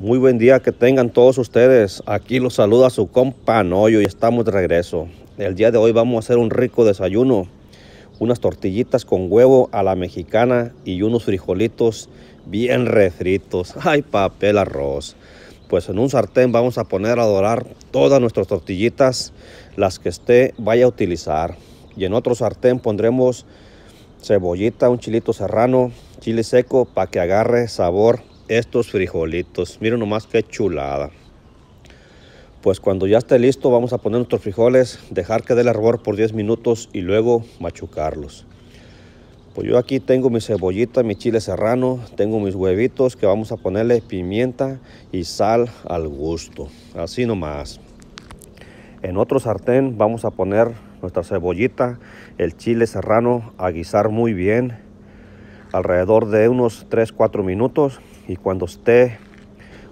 Muy buen día que tengan todos ustedes. Aquí los saluda su compa Noyo y estamos de regreso. El día de hoy vamos a hacer un rico desayuno. Unas tortillitas con huevo a la mexicana y unos frijolitos bien refritos. ¡Ay, papel arroz! Pues en un sartén vamos a poner a dorar todas nuestras tortillitas, las que esté vaya a utilizar. Y en otro sartén pondremos cebollita, un chilito serrano, chile seco para que agarre sabor estos frijolitos. Miren nomás qué chulada. Pues cuando ya esté listo vamos a poner nuestros frijoles, dejar que dé el hervor por 10 minutos y luego machucarlos. Pues yo aquí tengo mi cebollita, mi chile serrano, tengo mis huevitos que vamos a ponerle pimienta y sal al gusto. Así nomás. En otro sartén vamos a poner nuestra cebollita, el chile serrano a guisar muy bien alrededor de unos 3-4 minutos y cuando esté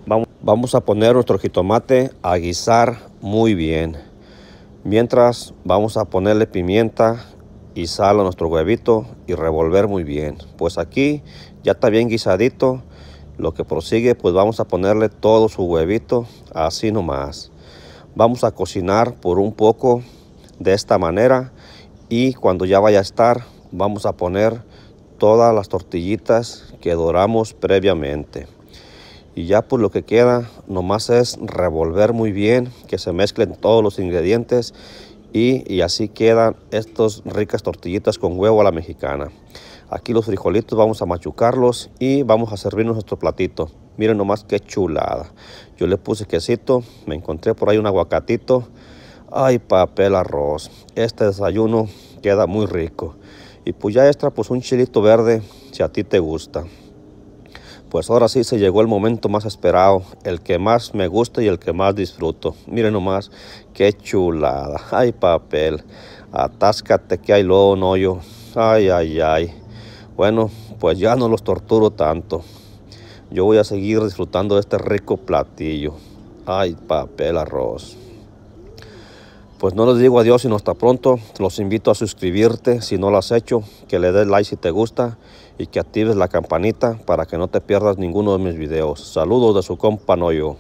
vamos, vamos a poner nuestro jitomate a guisar muy bien. Mientras vamos a ponerle pimienta y sal a nuestro huevito y revolver muy bien. Pues aquí ya está bien guisadito. Lo que prosigue pues vamos a ponerle todo su huevito así nomás. Vamos a cocinar por un poco de esta manera y cuando ya vaya a estar vamos a poner todas las tortillitas que doramos previamente. Y ya por pues lo que queda, nomás es revolver muy bien, que se mezclen todos los ingredientes y, y así quedan estas ricas tortillitas con huevo a la mexicana. Aquí los frijolitos vamos a machucarlos y vamos a servirnos nuestro platito. Miren nomás qué chulada. Yo le puse quesito, me encontré por ahí un aguacatito. Ay, papel arroz. Este desayuno queda muy rico. Y pues ya extra, pues un chilito verde, si a ti te gusta. Pues ahora sí se llegó el momento más esperado, el que más me gusta y el que más disfruto. Miren nomás, qué chulada. Ay, papel, atascate que hay lodo, no yo. Ay, ay, ay. Bueno, pues ya no los torturo tanto. Yo voy a seguir disfrutando de este rico platillo. Ay, papel arroz. Pues no les digo adiós sino hasta pronto. Los invito a suscribirte si no lo has hecho, que le des like si te gusta y que actives la campanita para que no te pierdas ninguno de mis videos. Saludos de su compa Noyo.